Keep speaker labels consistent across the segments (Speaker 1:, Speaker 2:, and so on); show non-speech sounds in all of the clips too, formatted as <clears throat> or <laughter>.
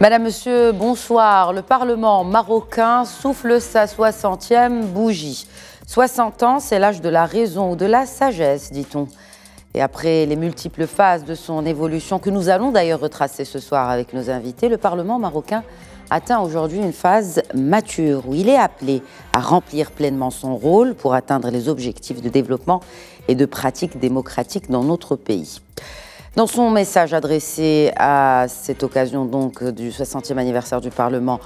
Speaker 1: Madame, Monsieur, bonsoir. Le Parlement marocain souffle sa 60e bougie. 60 ans, c'est l'âge de la raison ou de la sagesse, dit-on. Et après les multiples phases de son évolution, que nous allons d'ailleurs retracer ce soir avec nos invités, le Parlement marocain atteint aujourd'hui une phase mature où il est appelé à remplir pleinement son rôle pour atteindre les objectifs de développement et de pratiques démocratiques dans notre pays. Dans son message adressé à cette occasion donc du 60e anniversaire du Parlement,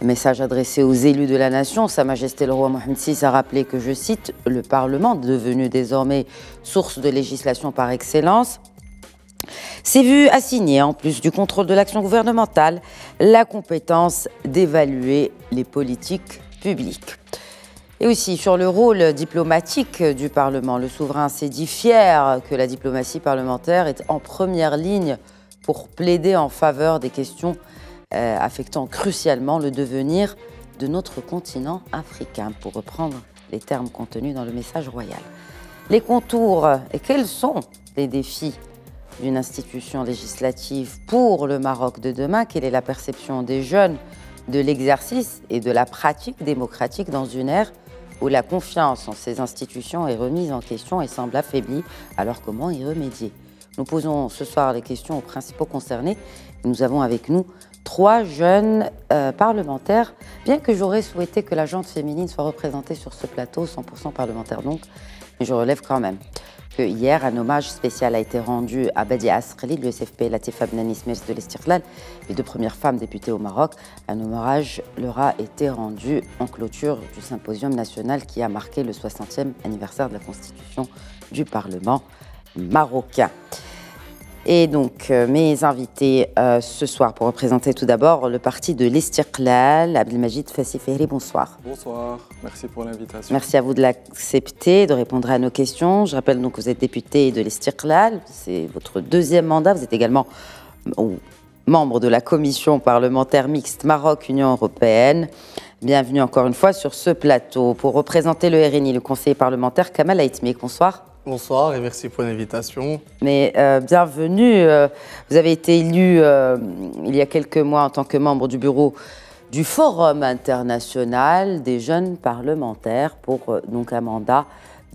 Speaker 1: message adressé aux élus de la nation, Sa Majesté le roi Mohamed VI a rappelé que, je cite, le Parlement, devenu désormais source de législation par excellence, s'est vu assigner, en plus du contrôle de l'action gouvernementale, la compétence d'évaluer les politiques publiques. Et aussi sur le rôle diplomatique du Parlement. Le souverain s'est dit fier que la diplomatie parlementaire est en première ligne pour plaider en faveur des questions euh, affectant crucialement le devenir de notre continent africain, pour reprendre les termes contenus dans le message royal. Les contours et quels sont les défis d'une institution législative pour le Maroc de demain Quelle est la perception des jeunes de l'exercice et de la pratique démocratique dans une ère où la confiance en ces institutions est remise en question et semble affaiblie. Alors comment y remédier Nous posons ce soir les questions aux principaux concernés. Nous avons avec nous trois jeunes euh, parlementaires, bien que j'aurais souhaité que la féminine soit représentée sur ce plateau 100% parlementaire donc, mais je relève quand même. Hier, un hommage spécial a été rendu à Badia Asreli, l'USFP Latifa Bnani de l'Estirlal, les deux premières femmes députées au Maroc. Un hommage leur a été rendu en clôture du symposium national qui a marqué le 60e anniversaire de la constitution du Parlement marocain. Et donc, euh, mes invités euh, ce soir pour représenter tout d'abord le parti de l'Istiqlal, Abdelmajid Fassiferi, bonsoir.
Speaker 2: Bonsoir, merci pour l'invitation. Merci à
Speaker 1: vous de l'accepter, de répondre à nos questions. Je rappelle donc que vous êtes député de l'Istiqlal, c'est votre deuxième mandat. Vous êtes également membre de la commission parlementaire mixte Maroc-Union européenne. Bienvenue encore une fois sur ce plateau. Pour représenter le RNI, le conseiller parlementaire Kamal Aitmik, bonsoir.
Speaker 3: Bonsoir et merci pour l'invitation.
Speaker 1: Mais euh, bienvenue. Euh, vous avez été élu euh, il y a quelques mois en tant que membre du bureau du Forum international des jeunes parlementaires pour donc un mandat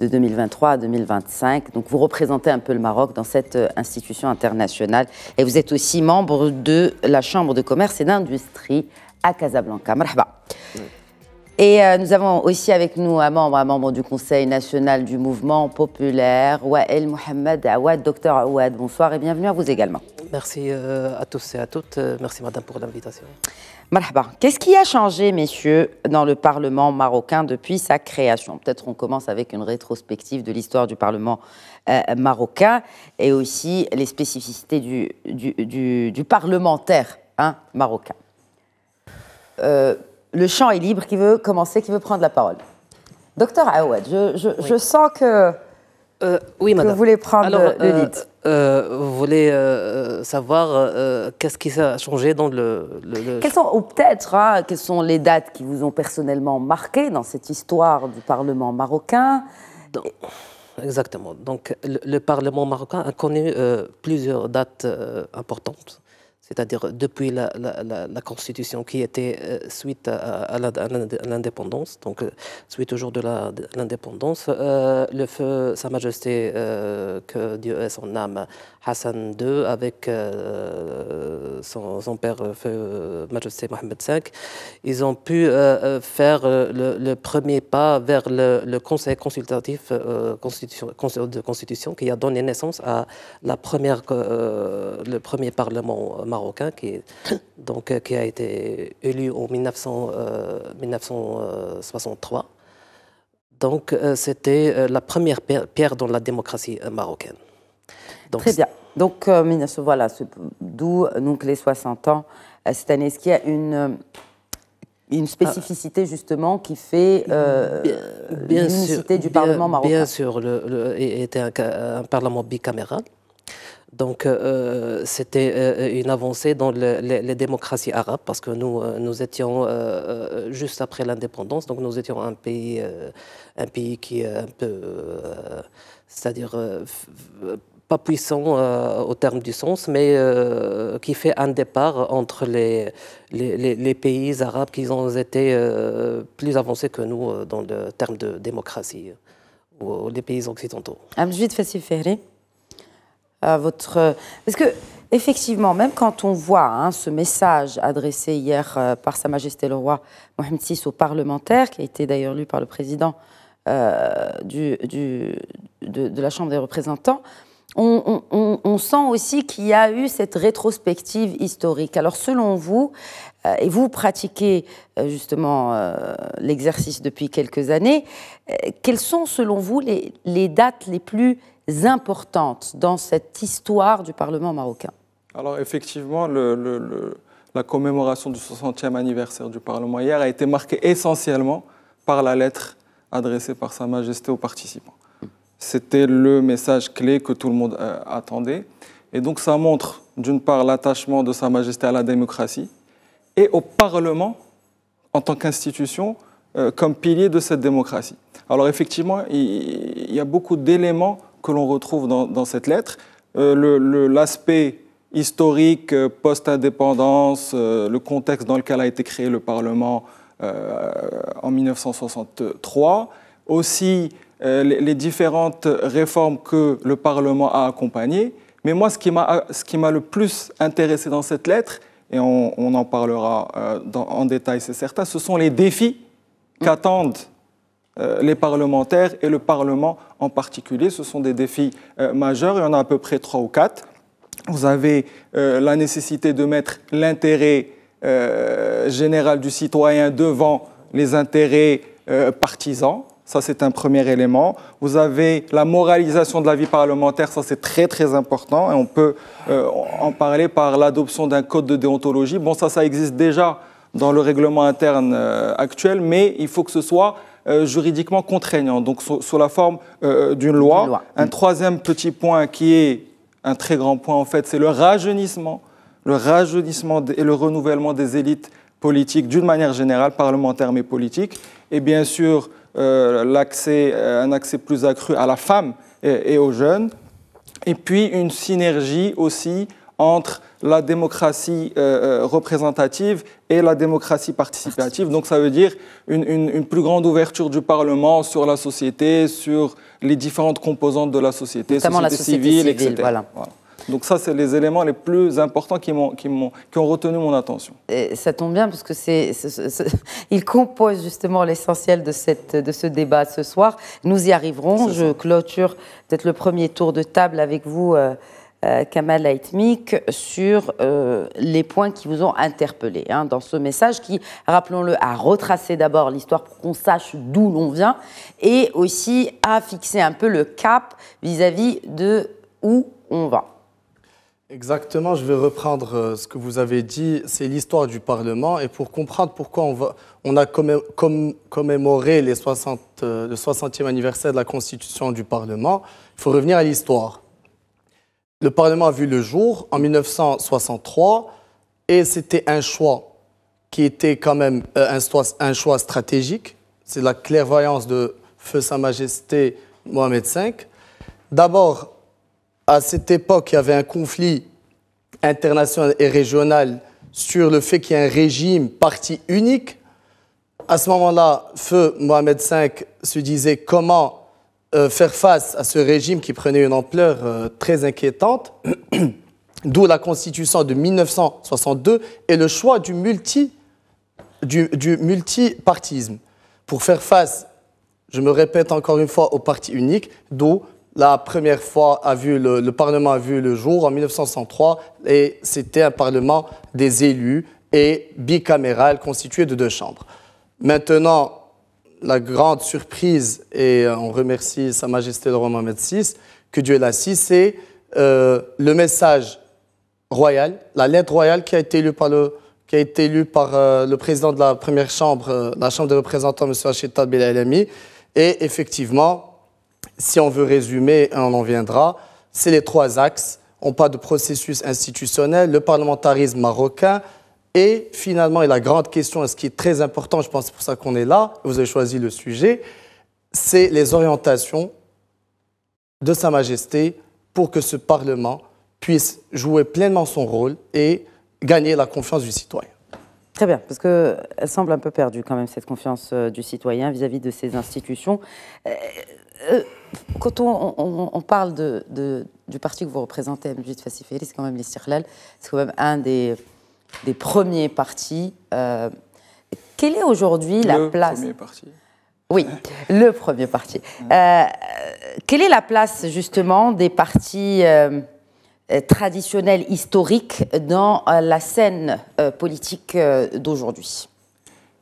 Speaker 1: de 2023 à 2025. Donc vous représentez un peu le Maroc dans cette institution internationale et vous êtes aussi membre de la Chambre de commerce et d'industrie à Casablanca. Marhaba. Et euh, nous avons aussi avec nous un membre, un membre du Conseil national du mouvement populaire, Wael Mohamed Awad, docteur Awad. Bonsoir et bienvenue à vous également. Merci euh, à tous et à toutes. Euh, merci madame pour l'invitation. Marhaba, qu'est-ce qui a changé, messieurs, dans le Parlement marocain depuis sa création Peut-être on commence avec une rétrospective de l'histoire du Parlement marocain et aussi les spécificités du, parlementaire hein, marocain le champ est libre, qui veut commencer, qui veut prendre la parole. Docteur Aouad, je, sens que, euh, oui, vous voulez prendre le, lead.
Speaker 4: Euh, euh, vous voulez savoir qu'est-ce qui a changé dans le... Quelles sont,
Speaker 1: ou peut-être, hein, quelles sont les dates qui vous ont personnellement marqué dans cette histoire du Parlement marocain Exactement.
Speaker 4: Donc, le, Parlement marocain a connu plusieurs dates importantes c'est-à-dire depuis la, la, la, Constitution qui était euh, suite à, l'indépendance, donc euh, suite au jour de l'indépendance, euh, le feu, Sa Majesté, que Dieu est son âme, Hassan II avec euh, son, père euh, euh, Majesté Mohamed V, ils ont pu faire le, premier pas vers le, Conseil consultatif constitution, de constitution qui a donné naissance à la première, le premier Parlement marocain qui, <coughs> donc, qui a été élu en 1963. Donc, c'était la première pierre dans la
Speaker 1: démocratie marocaine. Très bien. Donc, euh, voilà, d'où donc les 60 ans euh, cette année. Est-ce qu'il y a une, euh, une spécificité euh, justement qui fait euh, l'unicité du Parlement marocain Bien sûr, le, était
Speaker 4: un, Parlement bicaméral. Donc, c'était une avancée dans les, démocraties arabes parce que nous, nous étions juste après l'indépendance, donc nous étions un pays, un pays qui est un peu, c'est-à-dire pas puissant euh, au terme du sens, mais euh, qui fait un départ entre les, les, pays arabes qui ont été euh, plus avancés que nous dans le terme de démocratie, ou, les pays occidentaux.
Speaker 1: Amjid Fassiferi, votre... Parce que, effectivement, même quand on voit hein, ce message adressé hier par Sa Majesté le Roi Mohamed VI aux parlementaires, qui a été d'ailleurs lu par le président du, du de, de, la Chambre des représentants, on, sent aussi qu'il y a eu cette rétrospective historique. Alors selon vous, euh, et vous pratiquez euh, justement euh, l'exercice depuis quelques années, quelles sont selon vous les, dates les plus importantes dans cette histoire du Parlement marocain
Speaker 2: Alors effectivement, la commémoration du 60e anniversaire du Parlement hier a été marquée essentiellement par la lettre adressée par Sa Majesté aux participants. C'était le message clé que tout le monde euh, attendait. Et donc ça montre d'une part l'attachement de Sa Majesté à la démocratie et au Parlement en tant qu'institution euh, comme pilier de cette démocratie. Alors effectivement, il, y a beaucoup d'éléments que l'on retrouve dans, cette lettre. Euh, l'aspect historique, post-indépendance, le contexte dans lequel a été créé le Parlement en 1963, aussi euh, les différentes réformes que le Parlement a accompagnées. Mais moi, ce qui m'a le plus intéressé dans cette lettre, et on, en parlera euh, en détail, c'est certain, ce sont les défis mm. qu'attendent euh, les parlementaires et le Parlement en particulier. Ce sont des défis majeurs, il y en a à peu près trois ou quatre. Vous avez la nécessité de mettre l'intérêt général du citoyen devant les intérêts partisans. Ça, c'est un premier élément. Vous avez la moralisation de la vie parlementaire, ça, c'est très, très important. Et on peut euh, en parler par l'adoption d'un code de déontologie. Bon, ça, ça existe déjà dans le règlement interne euh, actuel, mais il faut que ce soit euh, juridiquement contraignant, donc sous, la forme d'une loi. Un troisième petit point qui est un très grand point, en fait, c'est le rajeunissement. Le rajeunissement et le renouvellement des élites politiques, d'une manière générale, parlementaire mais politique. Et bien sûr, euh, l'accès, euh, un accès plus accru à la femme et, aux jeunes, et puis une synergie aussi entre la démocratie euh, représentative et la démocratie participative. Donc ça veut dire une, une, plus grande ouverture du Parlement sur la société, sur les différentes composantes de la société, Notamment société, la société civile, etc. Voilà. Donc ça, c'est les éléments les plus importants qui, ont, qui, retenu mon attention. Et ça tombe bien parce que c'est, <laughs> il compose justement
Speaker 1: l'essentiel de, cette, de ce débat ce soir. Nous y arriverons. Je clôture peut-être le premier tour de table avec vous. Euh, euh, Kamal Aitmik sur euh, les points qui vous ont interpellé hein, dans ce message qui, rappelons-le, a retracé d'abord l'histoire pour qu'on sache d'où l'on vient et aussi a fixé un peu le cap vis à -vis de où
Speaker 3: on va. Exactement, je vais reprendre euh, ce que vous avez dit, c'est l'histoire du Parlement. Et pour comprendre pourquoi on, va, on a commémoré les 60, euh, le 60e anniversaire de la constitution du Parlement, il faut revenir à l'histoire. Le Parlement a vu le jour en 1963 et c'était un choix qui était quand même euh, un choix stratégique. C'est la clairvoyance de Feu Sa Majesté Mohamed V. D'abord, à cette époque, il y avait un conflit international et régional sur le fait qu'il y ait un régime parti unique. À ce moment-là, Feu Mohamed V se disait comment euh, faire face à ce régime qui prenait une ampleur euh, très inquiétante, <clears throat> d'où la constitution de 1962 et le choix du, multi, du multipartisme pour faire face, je me répète encore une fois, au parti unique, d'où la première fois a vu le, Parlement a vu le jour en 1903 et c'était un Parlement des élus et bicaméral constitué de deux chambres. Maintenant, la grande surprise, et euh, on remercie Sa Majesté le roi Mohamed VI, que Dieu l'a c'est euh, le message royal, la lettre royale qui a été lue par le, qui a été par euh, le président de la première chambre, la Chambre des représentants, M. Acheta Belalami. Et effectivement, si on veut résumer, hein, on en viendra, c'est les trois axes. On parle de processus institutionnel, le parlementarisme marocain, et finalement, et la grande question, et ce qui est très important, je pense c'est pour ça qu'on est là, vous avez choisi le sujet, c'est les orientations de Sa Majesté pour que ce Parlement puisse jouer pleinement son rôle et gagner la confiance du citoyen. Très bien, parce qu'elle euh, semble un peu perdue quand même, cette confiance euh, du
Speaker 1: citoyen vis-à-vis de ces institutions. Euh, quand on, parle du parti que vous représentez, Amjid Fassiferi, c'est quand même l'Istirlal, c'est quand même un des, premiers partis. Euh, quelle est aujourd'hui la place... Le Premier parti. Oui, le premier parti. quelle est la place justement des partis... Euh, traditionnelle, historique dans euh, la scène euh, politique d'aujourd'hui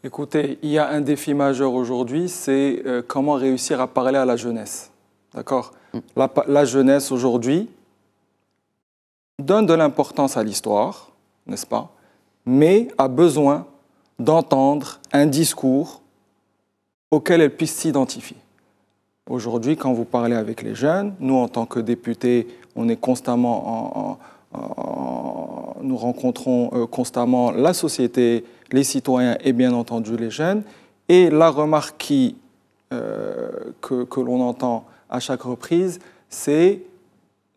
Speaker 2: Écoutez, il y a un défi majeur aujourd'hui, c'est comment réussir à parler à la jeunesse. D'accord mm. la, jeunesse aujourd'hui donne de l'importance à l'histoire, n'est-ce pas Mais a besoin d'entendre un discours auquel elle puisse s'identifier. Aujourd'hui, quand vous parlez avec les jeunes, nous, en tant que députés, on est constamment nous rencontrons euh, constamment la société, les citoyens et bien entendu les jeunes. Et la remarque euh, que, l'on entend à chaque reprise, c'est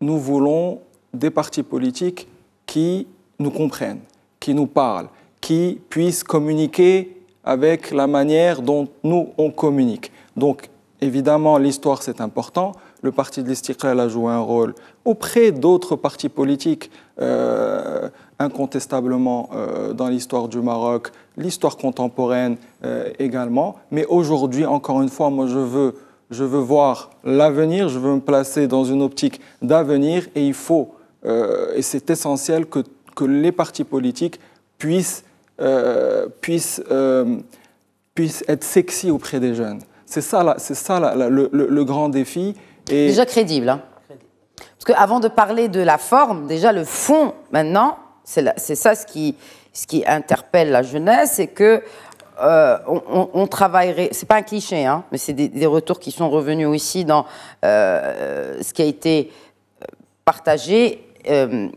Speaker 2: nous voulons des partis politiques qui nous comprennent, qui nous parlent, qui puissent communiquer avec la manière dont nous, on communique. Donc, Évidemment, l'histoire, c'est important. Le parti de l'Istiqlal a joué un rôle auprès d'autres partis politiques, euh, incontestablement euh, dans l'histoire du Maroc, l'histoire contemporaine euh, également. Mais aujourd'hui, encore une fois, moi, je veux, voir l'avenir, je veux me placer dans une optique d'avenir et il faut, et c'est essentiel, que, que, les partis politiques puissent être sexy auprès des jeunes. C'est ça, c'est ça le, grand défi. Déjà crédible. Hein.
Speaker 1: Parce qu'avant de parler de la forme, déjà le fond, maintenant, c'est ça ce qui, interpelle la jeunesse, c'est que euh, on, on, C'est pas un cliché, hein, mais c'est des, retours qui sont revenus aussi dans euh, ce qui a été euh, partagé euh,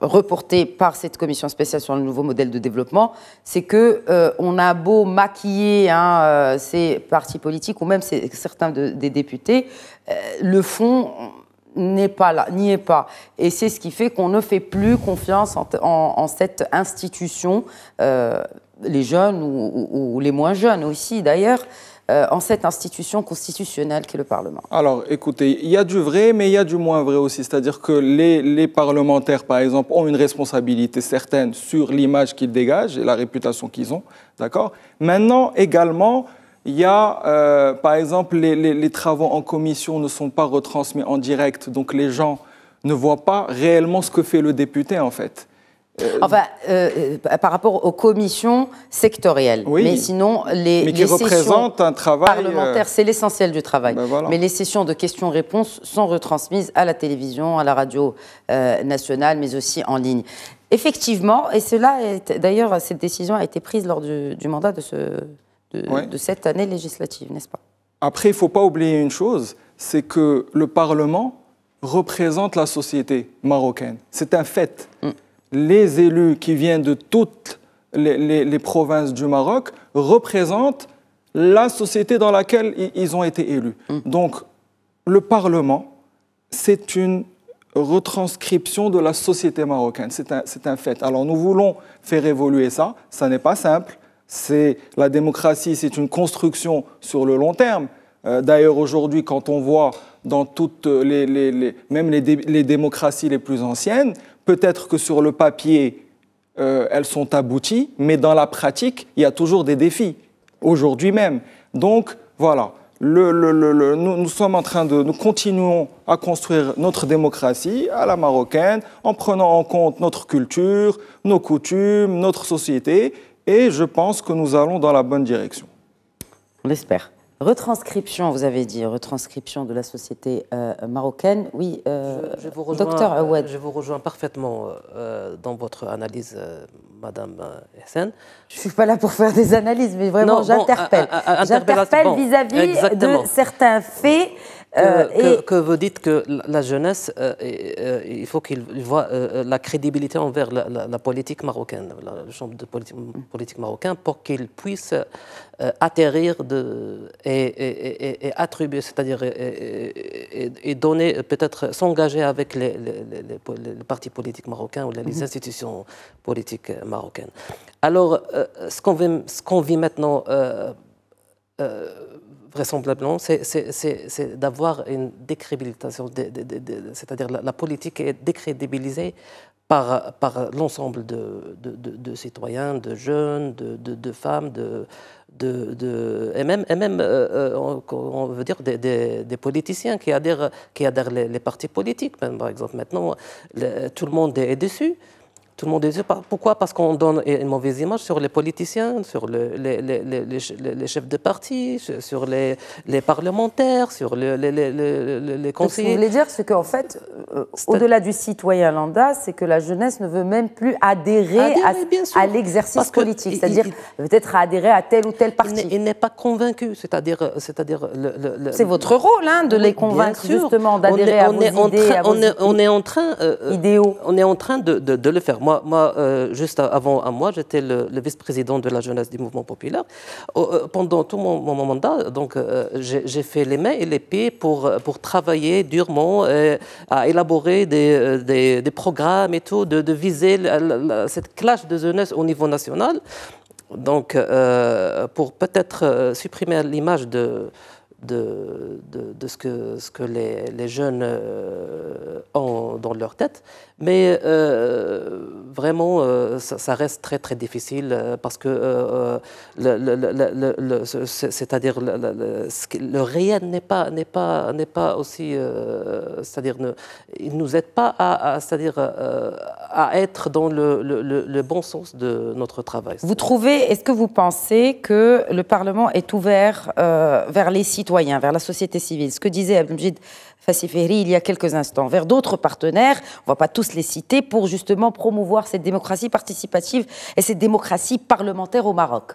Speaker 1: reporté par cette commission spéciale sur le nouveau modèle de développement, c'est que euh, on a beau maquiller hein, euh, ces partis politiques ou même certains des députés, euh, le fond n'est pas là, n'y est pas. Et c'est ce qui fait qu'on ne fait plus confiance en, cette institution, les jeunes ou, les moins jeunes aussi d'ailleurs. Euh, en cette institution constitutionnelle qu'est le Parlement
Speaker 2: Alors, écoutez, il y a du vrai, mais il y a du moins vrai aussi. C'est-à-dire que les, parlementaires, par exemple, ont une responsabilité certaine sur l'image qu'ils dégagent et la réputation qu'ils ont. D'accord Maintenant, également, il y a, euh, par exemple, les, les travaux en commission ne sont pas retransmis en direct, donc les gens ne voient pas réellement ce que fait le député, en fait. Euh, enfin,
Speaker 1: euh, euh, par rapport aux commissions sectorielles. mais sinon, les, sessions
Speaker 2: un travail parlementaire, c'est
Speaker 1: l'essentiel du travail. Ben mais les sessions de questions-réponses sont retransmises à la télévision, à la radio nationale, mais aussi en ligne. Effectivement, et cela, d'ailleurs, cette décision a été prise lors du, mandat de, cette année
Speaker 2: législative, n'est-ce pas Après, il ne faut pas oublier une chose, c'est que le Parlement représente la société marocaine. C'est un fait. Mm les élus qui viennent de toutes les, provinces du Maroc représentent la société dans laquelle ils ont été élus. Mmh. Donc, le Parlement, c'est une retranscription de la société marocaine. C'est un, fait. Alors, nous voulons faire évoluer ça. Ça n'est pas simple. C'est La démocratie, c'est une construction sur le long terme. Euh, d'ailleurs, aujourd'hui, quand on voit dans toutes même les, démocraties les plus anciennes, peut-être que sur le papier, euh, elles sont abouties, mais dans la pratique, il y a toujours des défis, aujourd'hui même. Donc, voilà, le, nous, sommes en train de, nous continuons à construire notre démocratie à la marocaine, en prenant en compte notre culture, nos coutumes, notre société, et je pense que nous allons dans la bonne direction. On
Speaker 1: l'espère. Retranscription, vous avez dit, retranscription de la société euh, marocaine. Oui, euh, je, vous docteur euh, Awad. Je
Speaker 4: vous rejoins parfaitement dans votre analyse, Madame Hessen.
Speaker 1: Je ne suis pas là pour faire des analyses, mais vraiment, j'interpelle. j'interpelle
Speaker 4: vis-à-vis de
Speaker 1: certains faits euh,
Speaker 4: que, vous dites que la jeunesse, euh, euh, il faut qu'il voit la crédibilité envers la, politique marocaine, la, le chambre de politique marocain, pour qu'il puisse atterrir de, et, attribuer, c'est-à-dire et, donner, peut-être s'engager avec les, les, partis politiques marocains ou les, mhm. institutions politiques marocaines. Alors, ce qu'on vit, maintenant vraisemblablement, c'est d'avoir une décrédibilisation, c'est-à-dire la, politique est décrédibilisée par, par l'ensemble de, de, de, citoyens, de jeunes, de, femmes, de, et même, et même euh, euh, on, veut dire des, des, politiciens qui adhèrent, qui adhèrent les, partis politiques. par exemple, maintenant, tout le monde est déçu. Tout le monde dit pourquoi Parce qu'on donne une mauvaise image sur les politiciens, sur les, les, chefs de parti, sur les, parlementaires, sur les, conseillers. Ce que vous voulez
Speaker 1: dire, c'est qu'en fait, euh, au-delà du citoyen lambda, c'est que la jeunesse ne veut même plus adhérer, à, l'exercice politique, c'est-à-dire peut-être adhérer à tel ou tel parti. Il n'est pas convaincu, c'est-à-dire. C'est-à-dire c'est votre rôle hein, de les convaincre justement d'adhérer à vos on idées, on
Speaker 4: est, en train, euh, euh, On est en train de, de le faire. Moi, euh, juste avant à moi, j'étais le, vice-président de la jeunesse du mouvement populaire. Euh, pendant tout mon, mandat, donc, euh, j'ai, fait les mains et les pieds pour, pour travailler durement à élaborer des, des, programmes et tout, de, viser cette clash de jeunesse au niveau national. Donc, pour peut-être supprimer l'image de, de, de, ce que, ce que les, les jeunes ont dans leur tête, mais euh, vraiment, euh, ça, reste très très difficile euh, parce que c'est-à-dire le réel n'est pas n'est pas n'est pas aussi c'est-à-dire ne, il nous aide pas à, c'est-à-dire à être dans le, bon sens de notre travail. Vous trouvez
Speaker 1: est-ce que vous pensez que le Parlement est ouvert vers les citoyens, vers la société civile Ce que disait Abdelmjid il y a quelques instants, vers d'autres partenaires, on ne va pas tous les citer, pour justement promouvoir cette démocratie participative et cette démocratie parlementaire au Maroc.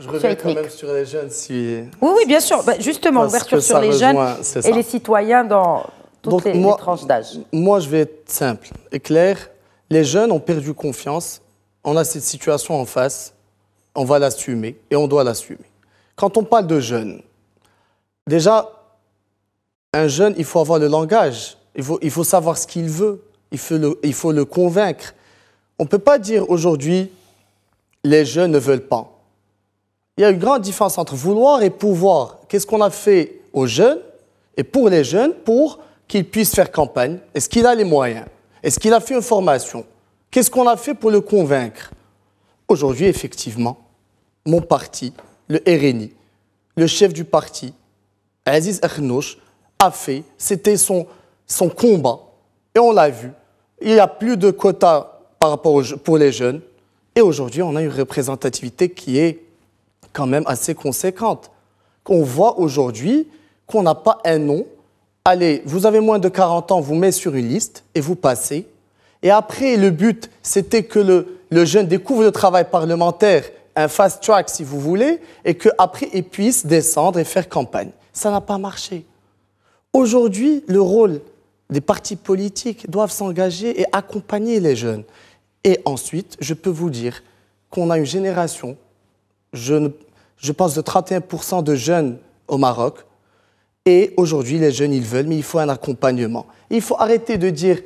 Speaker 3: Je reviens quand même sur les jeunes Oui,
Speaker 1: oui, bien sûr. Bah, justement, ouverture sur les jeunes et les citoyens dans toutes les, les
Speaker 3: tranches d'âge. Moi, je vais être simple et clair. Les jeunes ont perdu confiance. On a cette situation en face. On va l'assumer et on doit l'assumer. Quand on parle de jeunes, déjà, un jeune, il faut avoir le langage, il faut, savoir ce qu'il veut, il faut, le, convaincre. On ne peut pas dire aujourd'hui, les jeunes ne veulent pas. Il y a une grande différence entre vouloir et pouvoir. Qu'est-ce qu'on a fait aux jeunes et pour les jeunes pour qu'ils puissent faire campagne Est-ce qu'il a les moyens Est-ce qu'il a fait une formation Qu'est-ce qu'on a fait pour le convaincre Aujourd'hui, effectivement, mon parti, le RNI, le chef du parti, Aziz Akhnouch, a fait, c'était son, combat, et on l'a vu. Il n'y a plus de quotas par rapport pour les jeunes, et aujourd'hui, on a une représentativité qui est quand même assez conséquente. On voit aujourd'hui qu'on n'a pas un nom. Allez, vous avez moins de 40 ans, vous mettez sur une liste et vous passez. Et après, le but, c'était que le jeune découvre le travail parlementaire, un fast track si vous voulez, et qu'après, il puisse descendre et faire campagne. Ça n'a pas marché. Aujourd'hui, le rôle des partis politiques doivent s'engager et accompagner les jeunes. Et ensuite, je peux vous dire qu'on a une génération, je, pense de 31% de jeunes au Maroc, et aujourd'hui, les jeunes, ils veulent, mais il faut un accompagnement. Il faut arrêter de dire,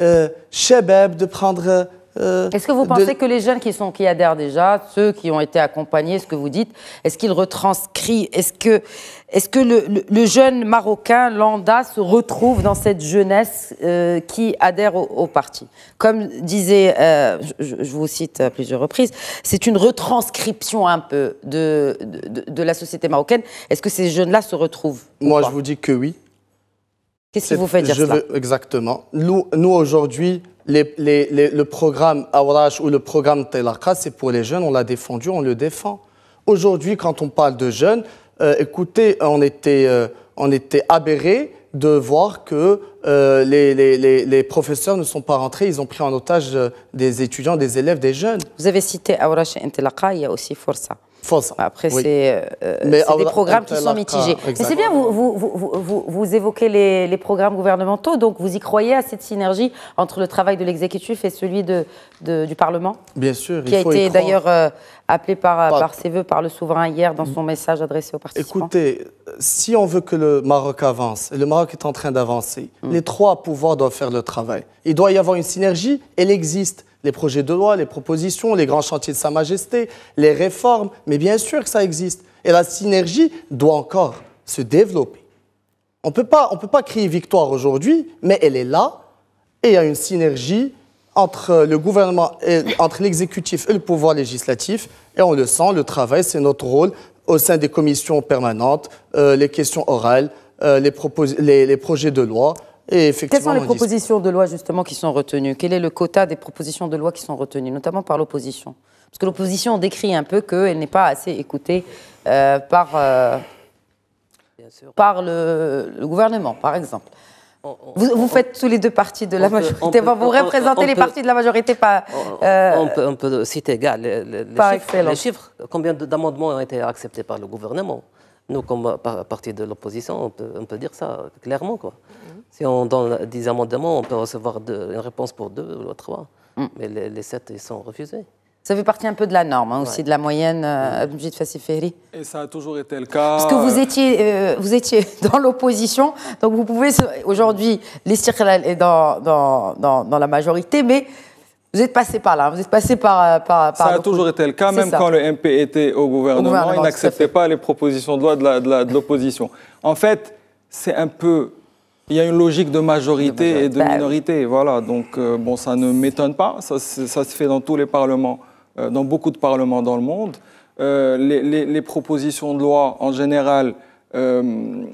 Speaker 3: euh, de prendre euh, euh, est-ce que vous pensez que les
Speaker 1: jeunes qui, sont, qui adhèrent déjà, ceux qui ont été accompagnés, ce que vous dites, est-ce qu'ils retranscrivent Est-ce que, est que le, jeune marocain, lambda, se retrouve dans cette jeunesse euh, qui adhère au, parti Comme disait, euh, je, vous cite à plusieurs reprises, c'est une retranscription un peu de, de, la société marocaine. Est-ce que ces jeunes-là se retrouvent
Speaker 3: Moi, je vous dis que oui. Qu'est-ce qui vous fait dire je Exactement. nous aujourd'hui, le programme Awraj ou le programme Telaka, c'est pour les jeunes, on l'a défendu, on le défend. Aujourd'hui, quand on parle de jeunes, euh, écoutez, on était, euh, on était aberrés de voir que euh, les, professeurs ne sont pas rentrés, ils ont pris en otage des étudiants, des élèves, des jeunes. Vous avez cité Awarash et Telaka, il y a aussi Forza. Après, euh, c'est des programmes
Speaker 1: qui sont mitigés. Mais c'est bien, vous, vous, évoquez les, programmes gouvernementaux, donc vous y croyez à cette synergie entre le travail de l'exécutif et celui du Parlement
Speaker 3: Bien sûr. Qui a été d'ailleurs
Speaker 1: euh, appelé par, euh, par ses voeux par le souverain hier dans son message adressé aux participants.
Speaker 3: Écoutez, si on veut que le Maroc avance, et le Maroc est en train d'avancer, mm. les trois pouvoirs doivent faire le travail. Il doit y avoir une synergie, elle existe les projets de loi, les propositions, les grands chantiers de Sa Majesté, les réformes, mais bien sûr que ça existe. Et la synergie doit encore se développer. On ne peut pas crier victoire aujourd'hui, mais elle est là, et il y a une synergie entre le gouvernement, entre l'exécutif et le pouvoir législatif, et on le sent, le travail, c'est notre rôle au sein des commissions permanentes, euh, les questions orales, euh, les projets de loi, quelles sont les propositions
Speaker 1: de loi justement qui sont retenues Quel est le quota des propositions de loi qui sont retenues, notamment par l'opposition Parce que l'opposition décrit un peu qu'elle n'est pas assez écoutée euh, par, euh, par le, gouvernement, par exemple.
Speaker 4: vous, faites
Speaker 1: tous les deux parties de la majorité. vous représentez les parties de la majorité. Pas, on, euh,
Speaker 4: peut, citer les, chiffres, Combien d'amendements ont été acceptés par le gouvernement nous, comme partie de l'opposition, on peut, on peut, dire ça clairement. Quoi. Si on donne des amendements, on peut recevoir une réponse pour deux ou trois. Mm. Mais les, sept, ils sont refusés.
Speaker 1: Ça fait partie un peu de la norme, hein, aussi de la moyenne, euh, mm. Abdjid Fassiferi.
Speaker 2: Et ça a toujours été le cas. Parce que vous
Speaker 1: euh, étiez, euh, vous étiez <laughs> dans l'opposition, donc vous pouvez, aujourd'hui, l'estir est dans, dans, dans, la majorité, mais vous êtes passé par là, hein. vous êtes passé par, par, Ça a toujours été le cas, même quand le
Speaker 2: MP était au gouvernement, au gouvernement il n'acceptait pas les propositions de loi de l'opposition. en fait, c'est un peu il y a une logique de majorité et de bah minorité, voilà. Donc, euh, bon, ça ne m'étonne pas. Ça, se fait dans tous les parlements, euh, dans beaucoup de parlements dans le monde. Euh, les, propositions de loi, en général, elles,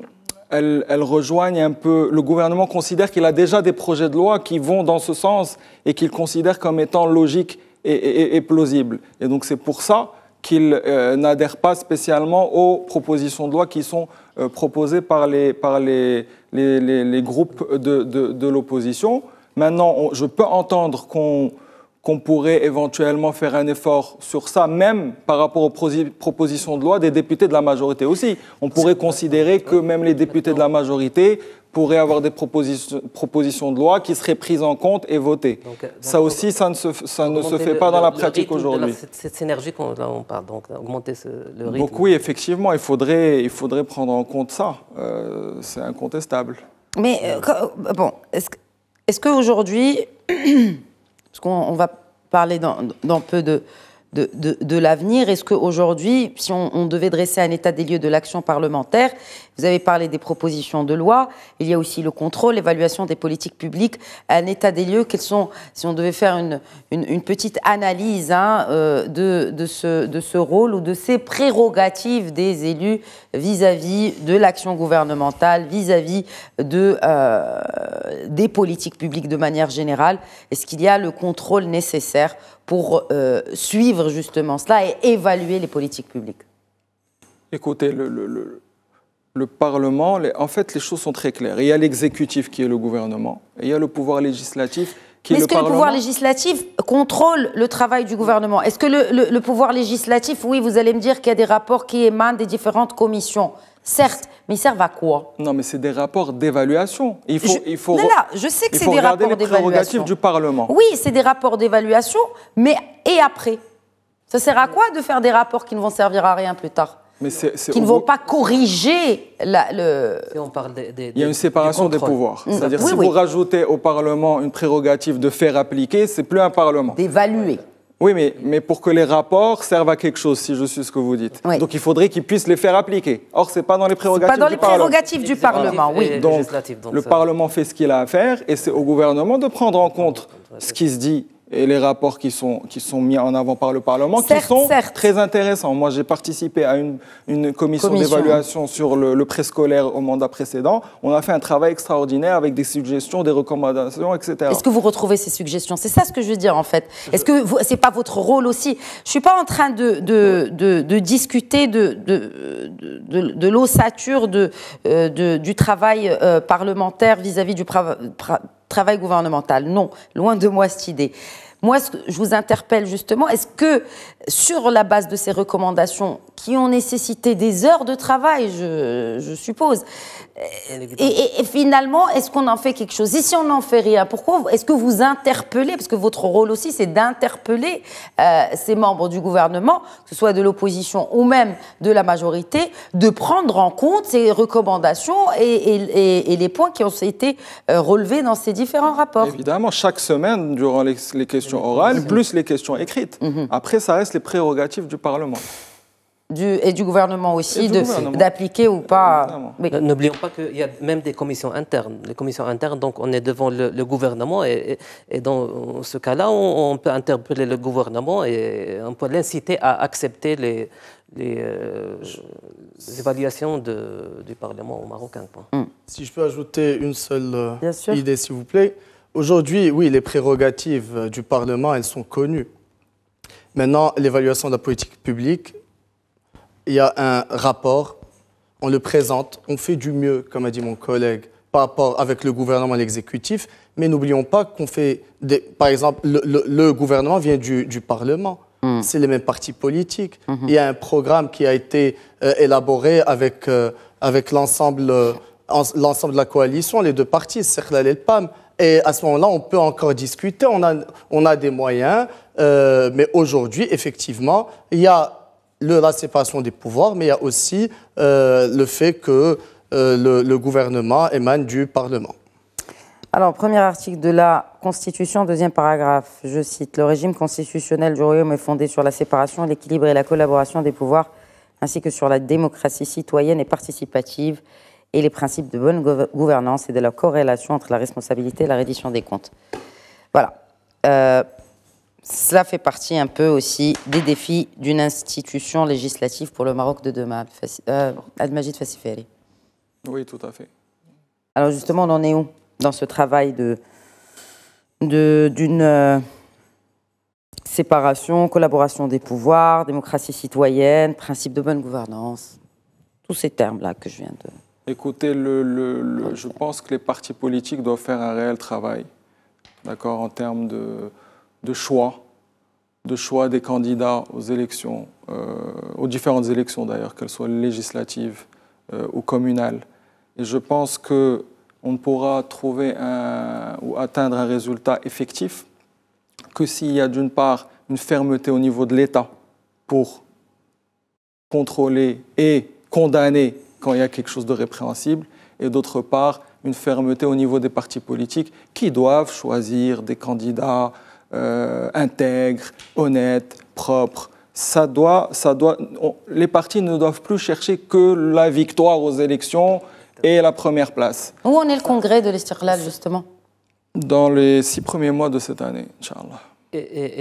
Speaker 2: rejoignent un peu. Le gouvernement considère qu'il a déjà des projets de loi qui vont dans ce sens et qu'il considère comme étant logiques et, et, et plausibles. Et donc, c'est pour ça qu'il euh, n'adhère pas spécialement aux propositions de loi qui sont euh, proposées par les, par les, groupes de, l'opposition. Maintenant, je peux entendre qu'on qu'on pourrait éventuellement faire un effort sur ça, même par rapport aux propositions de loi des députés de la majorité aussi. On pourrait considérer que même les députés de la majorité pourraient avoir des propositions, de loi qui seraient prises en compte et votées. Euh, ça aussi, ça ne se, ça ne se fait pas dans la pratique aujourd'hui.
Speaker 4: Cette synergie qu'on parle, donc augmenter le rythme. Donc oui,
Speaker 2: effectivement, il faudrait, il faudrait prendre en compte ça. Euh, c'est incontestable.
Speaker 1: Mais euh, bon,
Speaker 2: est-ce
Speaker 1: qu'aujourd'hui... <clears throat> Parce qu'on va parler dans, dans peu de, de, l'avenir. Est-ce qu'aujourd'hui, si on, devait dresser un état des lieux de l'action parlementaire, vous avez parlé des propositions de loi, il y a aussi le contrôle, l'évaluation des politiques publiques, un état des lieux, quels sont, si on devait faire une, petite analyse hein, euh, de, ce, rôle ou de ces prérogatives des élus vis-à-vis de l'action gouvernementale, vis-à-vis euh, des politiques publiques de manière générale, est-ce qu'il y a le contrôle nécessaire pour euh, suivre justement cela et évaluer les politiques publiques
Speaker 2: Écoutez, le, Parlement, en fait, les choses sont très claires. Il y a l'exécutif qui est le gouvernement, il y a le pouvoir législatif mais est-ce que le pouvoir
Speaker 1: législatif contrôle le travail du gouvernement Est-ce que le, pouvoir législatif, oui, vous allez me dire qu'il y a des rapports qui émanent des différentes commissions Certes, mais ils servent à quoi
Speaker 2: Non, mais c'est des rapports d'évaluation. Il faut, je, il faut. Là, je sais que c'est des rapports d'évaluation. du Parlement. Oui,
Speaker 1: c'est des rapports d'évaluation, mais et après Ça sert à quoi de faire des rapports qui ne vont servir à rien plus tard
Speaker 2: mais qui ne vont pas
Speaker 1: corriger le. Si on parle des,
Speaker 2: il y a une séparation des pouvoirs. Mm. C'est-à-dire si vous rajoutez au Parlement une prérogative de faire appliquer, c'est plus un Parlement. D'évaluer. Oui, mais, mais, pour que les rapports servent à quelque chose, si je suis ce que vous dites. Donc il faudrait qu'ils puissent les faire appliquer. Or, ce n'est pas dans les prérogatives du Parlement. – pas dans les prérogatives du Parlement, oui. Donc, le Parlement fait ce qu'il a à faire et c'est au gouvernement de prendre en compte ce qui se dit et les rapports qui sont, qui sont mis en avant par le Parlement, qui sont très intéressants. Moi, j'ai participé à une, une commission, d'évaluation sur le, préscolaire au mandat précédent. On a fait un travail extraordinaire avec des suggestions, des recommandations, etc. Est-ce que
Speaker 1: vous retrouvez ces suggestions C'est ça ce que je veux dire, en fait. Est-ce que ce n'est pas votre rôle aussi Je ne suis pas en train de, de, de, discuter de, de, de l'ossature de, euh, du travail euh, parlementaire vis-à-vis du travail gouvernemental. Non, loin de moi cette idée. Moi, je vous interpelle justement, est-ce que sur la base de ces recommandations qui ont nécessité des heures de travail, je, suppose. Et, finalement, est-ce qu'on en fait quelque chose Et si on n'en fait rien, pourquoi Est-ce que vous interpellez, parce que votre rôle aussi, c'est d'interpeller euh, ces membres du gouvernement, que ce soit de l'opposition ou même de la majorité, de prendre en compte ces recommandations et, les points qui ont été euh, relevés dans ces différents rapports
Speaker 2: Évidemment, chaque semaine, durant les, questions orales, plus les questions écrites. Mhm. Après, ça reste prérogatives du Parlement.
Speaker 1: et du gouvernement aussi, d'appliquer
Speaker 4: ou pas. N'oublions pas qu'il y a même des commissions internes. Les commissions internes, donc on est devant le, gouvernement et, dans ce cas-là, on, peut interpeller le gouvernement et on peut l'inciter à accepter les, euh, évaluations du Parlement marocain.
Speaker 3: Hein, mm. Si je peux ajouter une seule euh, idée, s'il vous plaît. Aujourd'hui, oui, les prérogatives euh, du Parlement, elles sont connues. Maintenant, l'évaluation de la politique publique, il y a un rapport, on le présente, on fait du mieux, comme a dit mon collègue, par rapport avec le gouvernement et l'exécutif, mais n'oublions pas qu'on fait, des, par exemple, le, gouvernement vient du, Parlement. Mm. C'est les mêmes partis politiques. Mm-hmm. Il y a un programme qui a été euh, élaboré avec, euh, avec euh, l'ensemble de la coalition, les deux partis, cest et le PAM. Et à ce moment-là, on peut encore discuter, on a, on des moyens, euh, mais aujourd'hui, effectivement, il y a la séparation des pouvoirs, mais il y a aussi euh, le fait que euh, le, le, gouvernement émane du Parlement.
Speaker 1: Alors, premier article de la Constitution, deuxième paragraphe, je cite, le régime constitutionnel du Royaume est fondé sur la séparation, l'équilibre et la collaboration des pouvoirs, ainsi que sur la démocratie citoyenne et participative et les principes de bonne gouvernance et de la corrélation entre la responsabilité et la reddition des comptes. Voilà. Euh, cela fait partie un peu aussi des défis d'une institution législative pour le Maroc de demain. Fassiferi. Euh,
Speaker 2: oui, tout à fait.
Speaker 1: Alors justement, on en est où dans ce travail de d'une euh, séparation, collaboration des pouvoirs, démocratie citoyenne, principe de bonne gouvernance, tous ces termes-là que je viens de
Speaker 2: Écoutez, je pense que les partis politiques doivent faire un réel travail, d'accord, en termes de, choix, de choix des candidats aux élections, euh, aux différentes élections d'ailleurs, qu'elles soient législatives euh, ou communales. Et je pense que on pourra trouver ou atteindre un résultat effectif que s'il y a d'une part une fermeté au niveau de l'État pour contrôler et condamner quand il y a quelque chose de répréhensible, et d'autre part, une fermeté au niveau des partis politiques qui doivent choisir des candidats euh, intègres, honnêtes, propres. Ça doit, ça doit, les partis ne doivent plus chercher que la victoire aux élections et la première place.
Speaker 1: Où en est le congrès de l'Istiklal, justement
Speaker 2: Dans les six premiers mois de cette année, Inch'Allah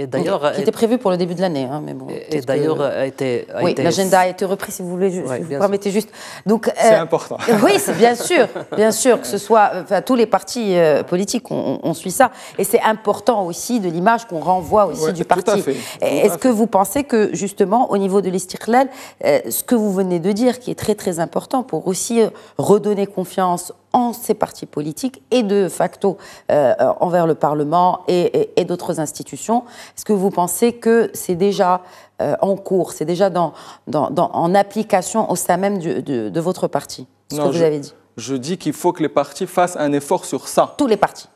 Speaker 4: d'ailleurs, qui euh, était
Speaker 1: prévu pour le début de l'année, hein, mais bon. Et, d'ailleurs, euh, a été. oui, l'agenda a été repris, si vous voulez, juste. Donc. Euh, c'est important. <laughs> oui, c'est bien sûr, bien sûr que ce soit, enfin, tous les partis politiques, on, suit ça, et c'est important aussi de l'image qu'on renvoie aussi du parti. Est-ce que vous pensez que justement, au niveau de l'Istiklal, ce que vous venez de dire, qui est très très important pour aussi redonner confiance en ces partis politiques et de facto euh, envers le Parlement et, d'autres institutions. Est-ce que vous pensez que c'est déjà euh, en cours, c'est déjà dans, en application au sein même de, votre parti, ce que vous je, avez
Speaker 2: dit Je dis qu'il faut que les partis fassent un effort sur ça. Tous les partis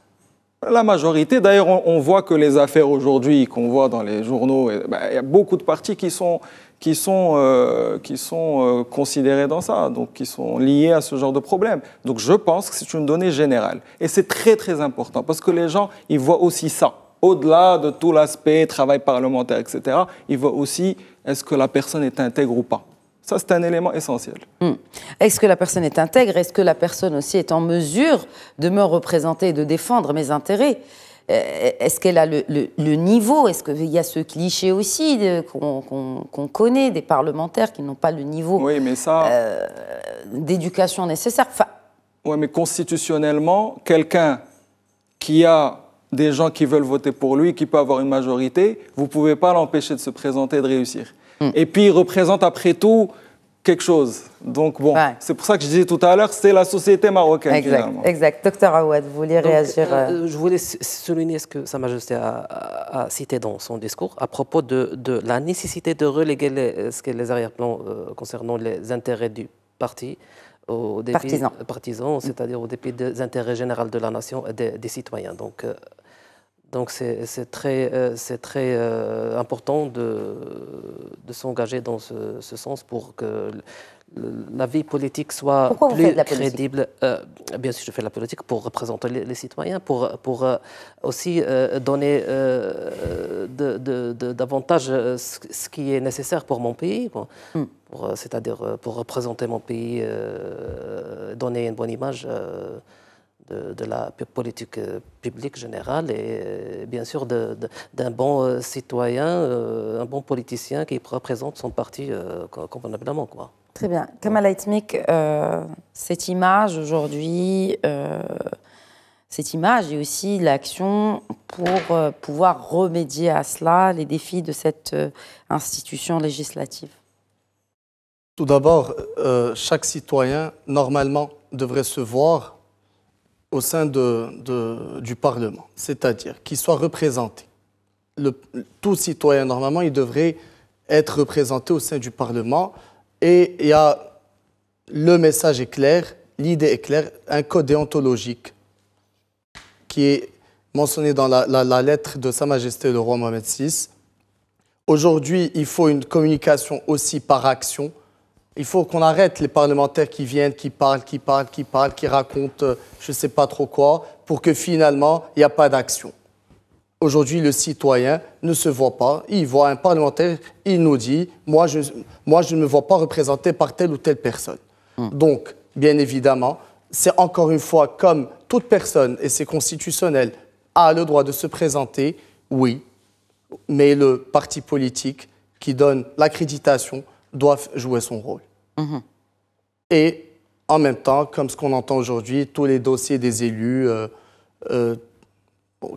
Speaker 2: la majorité, d'ailleurs, on, voit que les affaires aujourd'hui qu'on voit dans les journaux, ben, il y a beaucoup de partis qui sont, qui sont, euh, qui sont euh, considérés dans ça, donc qui sont liés à ce genre de problème. Donc je pense que c'est une donnée générale. Et c'est très très important, parce que les gens, ils voient aussi ça. Au-delà de tout l'aspect travail parlementaire, etc., ils voient aussi est-ce que la personne est intègre ou pas. Ça, c'est un élément essentiel.
Speaker 1: Hmm. Est-ce que la personne est intègre Est-ce que la personne aussi est en mesure de me représenter et de défendre mes intérêts euh, est-ce qu'elle a le, niveau Est-ce qu'il y a ce cliché aussi qu'on connaît des parlementaires qui n'ont pas le niveau euh, d'éducation nécessaire
Speaker 2: Oui, mais constitutionnellement, quelqu'un qui a des gens qui veulent voter pour lui, qui peut avoir une majorité, vous ne pouvez pas l'empêcher de se présenter et de réussir. Hmm. Et puis, il représente après tout quelque chose. Donc bon, c'est pour ça que je disais tout à l'heure, c'est la société marocaine. Exact, finalement.
Speaker 1: exact. Docteur Aouad, vous voulez réagir euh, euh,
Speaker 4: Je voulais souligner ce que Sa Majesté a, cité dans son discours à propos de, la nécessité de reléguer les, euh, les arrière-plans concernant les intérêts du parti aux partisans, partisans c'est-à-dire au dépit des intérêts généraux de la nation et des, citoyens. Donc, donc c'est très, c'est très euh, euh, important de, de s'engager dans ce, sens pour que la vie politique soit plus crédible. Euh, bien sûr, je fais la politique pour représenter les, citoyens, pour, pour aussi donner de, davantage ce, qui est nécessaire pour mon pays. Hmm. c'est-à-dire pour représenter mon pays, donner une bonne image de, la politique euh, publique générale et euh, bien sûr d'un bon euh, citoyen, un bon politicien qui représente son parti convenablement. Quoi.
Speaker 1: Très bien. Kamala Itmik, cette image aujourd'hui, cette image et aussi l'action pour pouvoir remédier à cela, les défis de cette institution législative
Speaker 3: Tout d'abord, chaque citoyen, normalement, devrait se voir au sein du Parlement, c'est-à-dire qu'il soit représenté. tout citoyen, normalement, il devrait être représenté au sein du Parlement. Et il y a, le message est clair, l'idée est claire, un code déontologique qui est mentionné dans la, la lettre de Sa Majesté le Roi Mohamed VI. Aujourd'hui, il faut une communication aussi par action, il faut qu'on arrête les parlementaires qui viennent, qui parlent, qui parlent, qui parlent, qui racontent euh, je ne sais pas trop quoi, pour que finalement, il n'y a pas d'action. Aujourd'hui, le citoyen ne se voit pas. Il voit un parlementaire, il nous dit moi je, ne me vois pas représenté par telle ou telle personne. Hmm. Donc, bien évidemment, c'est encore une fois comme toute personne, et c'est constitutionnel, a le droit de se présenter, oui, mais le parti politique qui donne l'accréditation doivent jouer son rôle. Mhm. Et en même temps, comme ce qu'on entend aujourd'hui, tous les dossiers des élus euh, euh,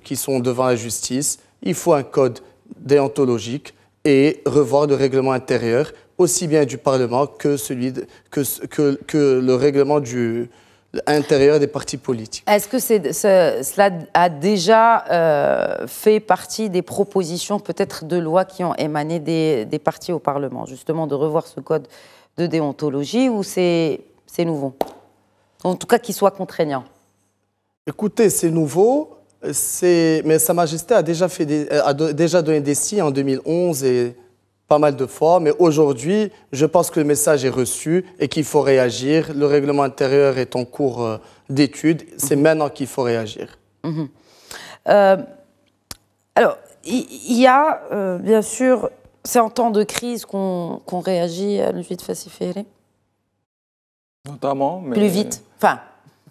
Speaker 3: qui sont devant la justice, il faut un code déontologique et revoir le règlement intérieur, aussi bien du Parlement que, celui que, que le règlement du, à l'intérieur des partis politiques.
Speaker 1: Est-ce que cela a déjà euh, fait partie des propositions, peut-être de lois qui ont émané des, partis au Parlement, justement de revoir ce code de déontologie, ou c'est nouveau En tout cas, qu'il soit contraignant.
Speaker 3: Écoutez, c'est nouveau, mais Sa Majesté a déjà, fait des, a déjà donné des signes en 2011 et pas mal de fois, mais aujourd'hui, je pense que le message est reçu et qu'il faut réagir. Le règlement intérieur est en cours euh, d'étude. C'est mhm. maintenant qu'il faut réagir. Mhm. Euh, alors, il y, a, euh, bien sûr,
Speaker 1: c'est en temps de crise qu'on réagit à l'envie
Speaker 2: Notamment, mais... Plus vite.
Speaker 1: Enfin,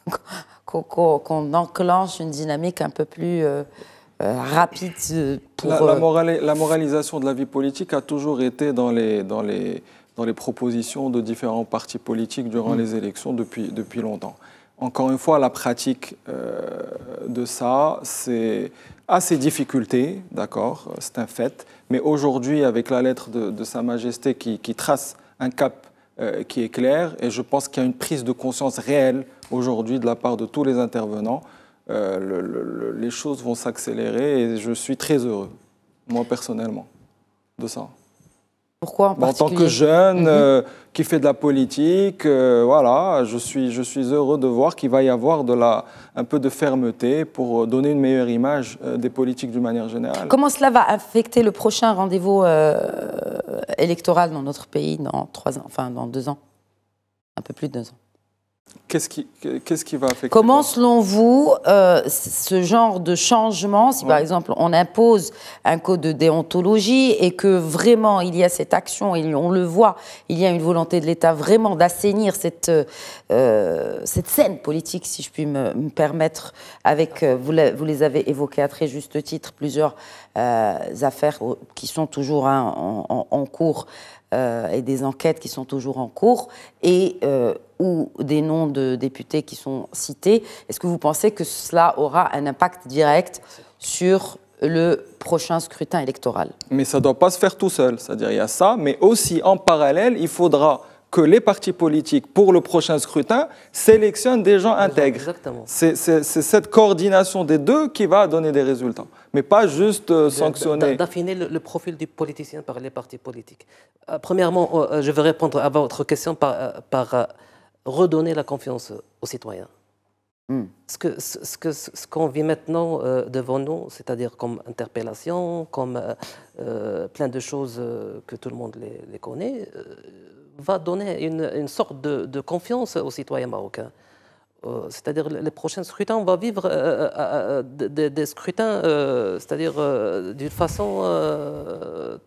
Speaker 1: <laughs> qu'on enclenche une dynamique un peu plus euh, rapide euh, euh,
Speaker 2: La, moralisation de la vie politique a toujours été dans les, propositions de différents partis politiques durant mm. les élections depuis, longtemps. Encore une fois, la pratique de ça, c'est assez ses d'accord, c'est un fait. Mais aujourd'hui, avec la lettre de, Sa Majesté qui, trace un cap qui est clair, et je pense qu'il y a une prise de conscience réelle aujourd'hui de la part de tous les intervenants euh, les choses vont s'accélérer et je suis très heureux, moi personnellement, de ça. Pourquoi en, en tant que jeune mhm. euh, qui fait de la politique, euh, voilà, je suis, je suis heureux de voir qu'il va y avoir de la, un peu de fermeté pour donner une meilleure image des politiques d'une manière générale. Comment
Speaker 1: cela va affecter le prochain rendez-vous électoral dans notre pays dans trois ans, enfin dans deux ans, un peu plus de deux ans
Speaker 2: Qu'est-ce qui, va affecter
Speaker 1: Comment, selon vous, euh, ce genre de changement, si par exemple on impose un code de déontologie et que vraiment il y a cette action, et on le voit, il y a une volonté de l'État vraiment d'assainir cette, euh, cette scène politique, si je puis me, permettre, avec, euh, vous, vous, les avez évoqués à très juste titre, plusieurs affaires qui sont toujours hein, en, cours euh, et des enquêtes qui sont toujours en cours et euh, ou des noms de députés qui sont cités. Est-ce que vous pensez que cela aura un impact direct sur le prochain scrutin électoral
Speaker 2: Mais ça ne doit pas se faire tout seul. C'est-à-dire, il y a ça, mais aussi en parallèle, il faudra que les partis politiques, pour le prochain scrutin, sélectionnent des gens intègres. C'est cette coordination des deux qui va donner des résultats, mais pas juste euh, sanctionner. D'affiner le, profil du politicien par les
Speaker 4: partis politiques. Euh, premièrement, euh, je veux répondre à votre question par, redonner la confiance aux citoyens. Ce hmm. qu'on ce, que, ce qu'on vit maintenant devant nous, c'est-à-dire comme interpellation, comme plein de choses que tout le monde les, les connaît, va donner une, une sorte de, confiance aux citoyens marocains. Euh, c'est-à-dire les prochains scrutins, on va vivre euh, euh, des, scrutins, c'est-à-dire d'une façon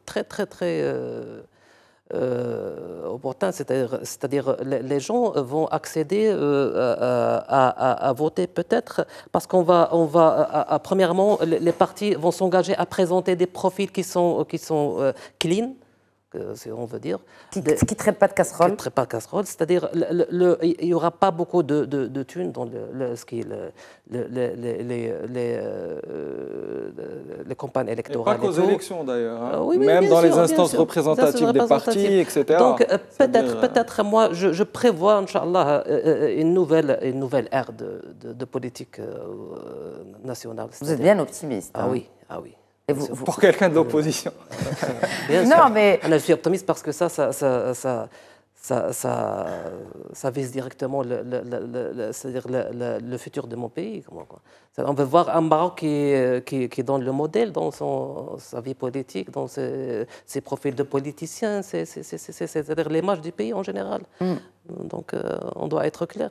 Speaker 4: très, très, très opportune. C'est-à-dire, c'est-à-dire les, gens vont accéder à, à, voter peut-être parce qu'on va, on va à, premièrement, les, les partis vont s'engager à présenter des profils qui sont, qui sont clean ce on veut dire. Qui ne traite pas de casserole Qui ne traite pas de casserole, c'est-à-dire il n'y aura pas beaucoup de, thunes dans le, ce qui les, les, euh, campagnes électorales. pas qu'aux élections d'ailleurs, hein. même dans les instances représentatives des partis, etc. Donc euh, peut-être, euh, peut-être moi, je, je prévois, Inch'Allah, une nouvelle, une nouvelle ère de, politique nationale. Vous êtes bien optimiste. Ah hein. oui, ah oui. Pour quelqu'un de l'opposition. non, mais. Ah, je suis optimiste parce que ça, ça, ça, ça vise directement le, le, futur de mon pays. On veut voir un Maroc qui, qui, qui donne le modèle dans sa vie politique, dans ses, profils de politiciens, c'est-à-dire l'image du pays en général. Mm. Donc euh, on doit
Speaker 1: être clair.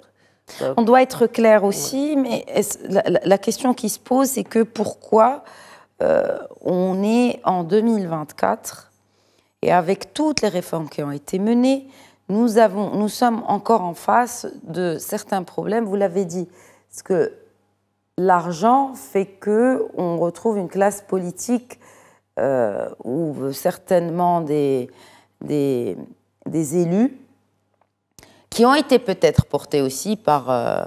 Speaker 1: On doit être clair aussi, mais la, la, question qui se pose, c'est que pourquoi euh, on est en 2024 et avec toutes les réformes qui ont été menées, nous, sommes encore en face de certains problèmes. Vous l'avez dit, parce que l'argent fait que on retrouve une classe politique euh, ou certainement des, élus qui ont été peut-être portés aussi par, euh,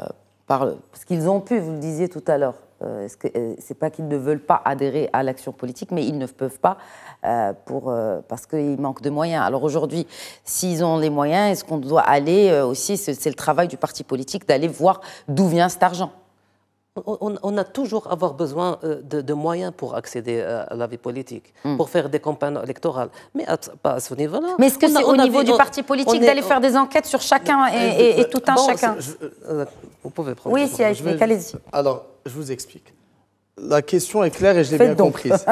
Speaker 1: par parce qu'ils ont pu, vous le disiez tout à l'heure, euh, ce n'est euh, pas qu'ils ne veulent pas adhérer à l'action politique, mais ils ne peuvent pas euh, pour, parce qu'il manque de moyens. Alors aujourd'hui, s'ils ont les moyens, est-ce qu'on doit aller aussi, c'est le travail du parti politique, d'aller voir d'où vient cet argent on, a toujours avoir
Speaker 4: besoin de, moyens pour accéder à la vie politique, hmm. pour faire des campagnes électorales. Mais
Speaker 3: pas à ce niveau-là. Mais
Speaker 1: est-ce que c'est au niveau du parti politique d'aller faire des enquêtes sur chacun et, tout un chacun
Speaker 3: Vous pouvez prendre. Oui, si, allez-y. Alors, je vous explique. La question est claire et je l'ai bien comprise.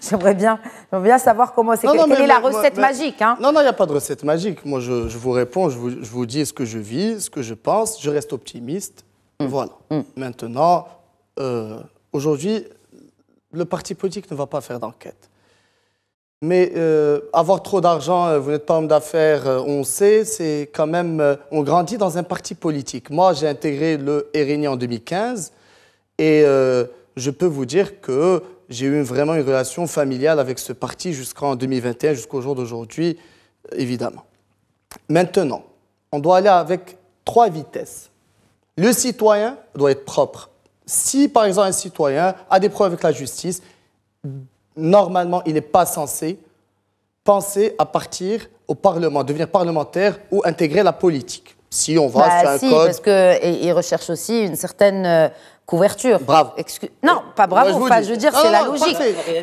Speaker 1: <laughs> J'aimerais bien, bien savoir comment c'est. Quelle est la recette magique
Speaker 3: hein. Non, non, il n'y a pas de recette magique. Moi, je, vous réponds, je vous, dis ce que je vis, ce que je pense. Je reste optimiste. Mm. Voilà. Mm. Maintenant, euh, aujourd'hui, le parti politique ne va pas faire d'enquête. Mais euh, avoir trop d'argent, euh, vous n'êtes pas homme d'affaires, on sait, c'est quand même. on grandit dans un parti politique. Moi, j'ai intégré le RNI en 2015 et euh, je peux vous dire que j'ai eu vraiment une relation familiale avec ce parti jusqu'en 2021, jusqu'au jour d'aujourd'hui, euh, évidemment. Maintenant, on doit aller avec trois vitesses. Le citoyen doit être propre. Si, par exemple, un citoyen a des problèmes avec la justice, normalement, il n'est pas censé penser à partir au Parlement, devenir parlementaire ou intégrer la politique. Si on va bah, sur un code. parce
Speaker 1: qu'il recherche aussi une certaine euh, couverture. Bravo. Non, pas bravo, je, veux dire, c'est la logique.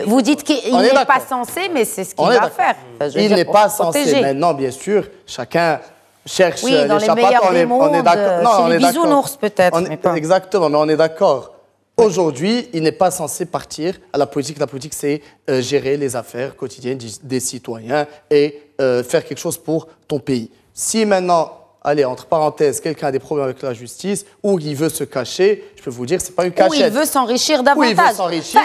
Speaker 1: Vous dites qu'il n'est pas censé, mais c'est ce qu'il va faire. il n'est pas censé.
Speaker 3: Maintenant, bien sûr, chacun cherche oui, dans les meilleurs on, est, on est d'accord. on est bisounours peut-être. Exactement, mais on est d'accord. Aujourd'hui, il n'est pas censé partir à la politique. La politique, c'est euh, gérer les affaires quotidiennes des citoyens et euh, faire quelque chose pour ton pays. Si maintenant allez, entre parenthèses, quelqu'un a des problèmes avec la justice ou il veut se cacher, je peux vous dire, c'est pas une cachette. Ou il veut
Speaker 1: s'enrichir davantage. Ou il veut s'enrichir.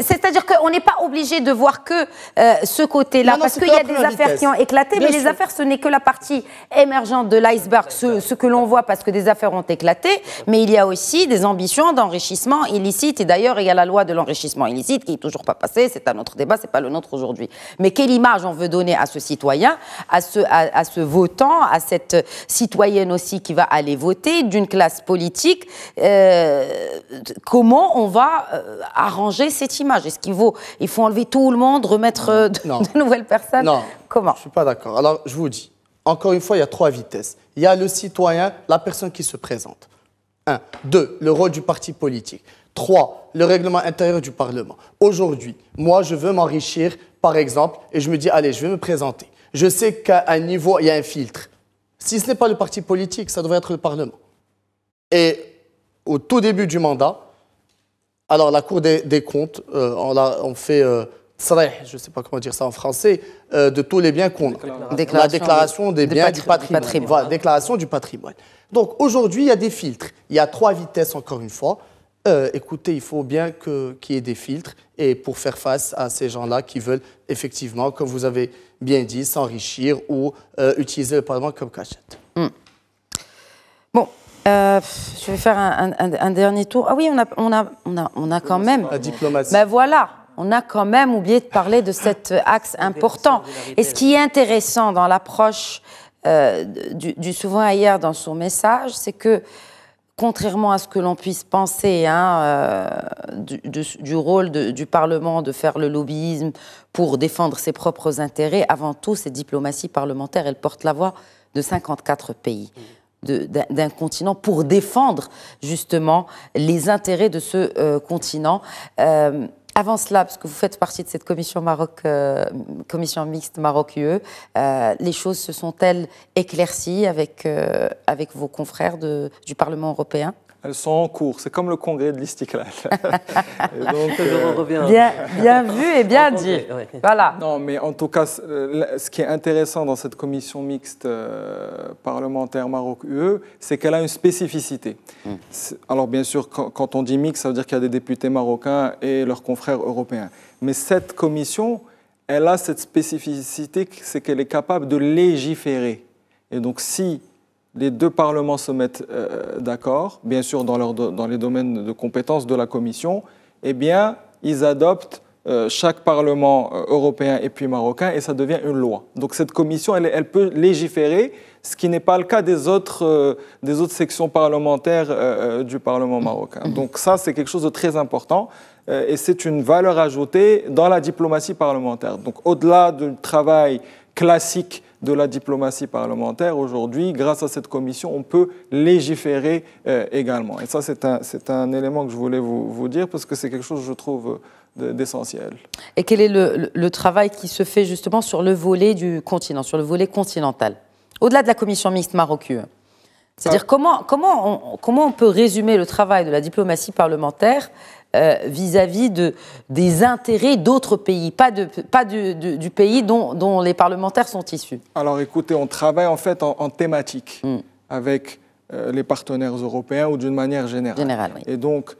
Speaker 1: c'est-à-dire qu'on n'est pas obligé de voir que euh, ce côté-là, parce qu'il y a des affaires qui ont éclaté, mais les affaires, ce n'est que la partie émergente de l'iceberg, ce, que l'on voit parce que des affaires ont éclaté, mais il y a aussi des ambitions d'enrichissement illicite, et d'ailleurs, il y a la loi de l'enrichissement illicite qui n'est toujours pas passée, c'est un autre débat, c'est pas le nôtre aujourd'hui. Mais quelle image on veut donner à ce citoyen, à ce, à ce votant, à cette citoyenne aussi qui va aller voter, d'une classe politique. Euh, comment on va euh, arranger
Speaker 3: cette image Est-ce qu'il
Speaker 1: il faut enlever tout le monde, remettre euh, <laughs> de, nouvelles personnes Non.
Speaker 3: Comment Je ne suis pas d'accord. Alors, je vous dis, encore une fois, il y a trois vitesses. Il y a le citoyen, la personne qui se présente. Un. Deux, Le rôle du parti politique. Trois, Le règlement intérieur du Parlement. Aujourd'hui, moi, je veux m'enrichir, par exemple, et je me dis, allez, je vais me présenter. Je sais qu'à un niveau, il y a un filtre. Si ce n'est pas le parti politique, ça devrait être le Parlement. Et au tout début du mandat, alors la Cour des, comptes, euh, on, fait, euh, je ne sais pas comment dire ça en français, euh, de tous les biens qu'on la déclaration des, biens Du patrimoine. déclaration du patrimoine. Donc aujourd'hui, il y a des filtres. Il y a trois vitesses, encore une fois. Euh, écoutez, il faut bien qu'il y ait des filtres et pour faire face à ces gens-là qui veulent effectivement, comme vous avez bien dit, s'enrichir ou euh, utiliser le Parlement comme cachette.
Speaker 1: Hmm. Bon, euh, je vais faire un, dernier tour. Ah oui, on a, on a, on a, on a quand même. La diplomatie. Ben voilà, on a quand même oublié de parler de cet axe <laughs> important. Et ce qui est intéressant dans l'approche du, Souvent ailleurs dans son message, c'est que contrairement à ce que l'on puisse penser hein, euh, du, rôle du Parlement de faire le lobbyisme pour défendre ses propres intérêts, avant tout, cette diplomatie parlementaire, elle porte la voix de 54 pays. d'un continent pour défendre justement les intérêts de ce euh, continent. Euh, avant cela, parce que vous faites partie de cette commission, Maroc, euh, commission mixte Maroc-UE, euh, les choses se sont-elles éclaircies avec, euh, avec vos confrères du Parlement européen
Speaker 2: elles sont en cours. C'est comme le congrès de l'Istiklal. <laughs> Euh, bien, vu et bien dit. Voilà. Non, mais en tout cas, euh, ce qui est intéressant dans cette commission mixte euh, parlementaire Maroc-UE, c'est qu'elle a une spécificité. Hmm. Alors, bien sûr, quand, quand on dit mixte, ça veut dire qu'il y a des députés marocains et leurs confrères européens. Mais cette commission, elle a cette spécificité, c'est qu'elle est capable de légiférer. Et donc, si les deux parlements se mettent euh, d'accord, bien sûr dans, les domaines de compétences de la Commission, eh bien, ils adoptent euh, chaque parlement euh, européen et puis marocain et ça devient une loi. Donc cette commission, elle, peut légiférer, ce qui n'est pas le cas des autres sections parlementaires du Parlement marocain. Donc ça, c'est quelque chose de très important et c'est une valeur ajoutée dans la diplomatie parlementaire. Donc au-delà du travail classique de la diplomatie parlementaire, aujourd'hui, grâce à cette commission, on peut légiférer euh, également. Et ça, c'est un, élément que je voulais vous, dire, parce que c'est quelque chose, que je trouve, d'essentiel.
Speaker 1: Et quel est le, travail qui se fait justement sur le volet du continent, sur le volet continental, au-delà de la commission mixte Maroc-Ue. C'est-à-dire euh, comment, comment, on, comment on peut résumer le travail de la diplomatie parlementaire euh, vis-à-vis de, des intérêts d'autres pays, pas, de, pas du, pays dont, les
Speaker 2: parlementaires sont issus Alors écoutez, on travaille en fait en, thématique hmm. avec euh, les partenaires européens ou d'une manière générale. Et donc,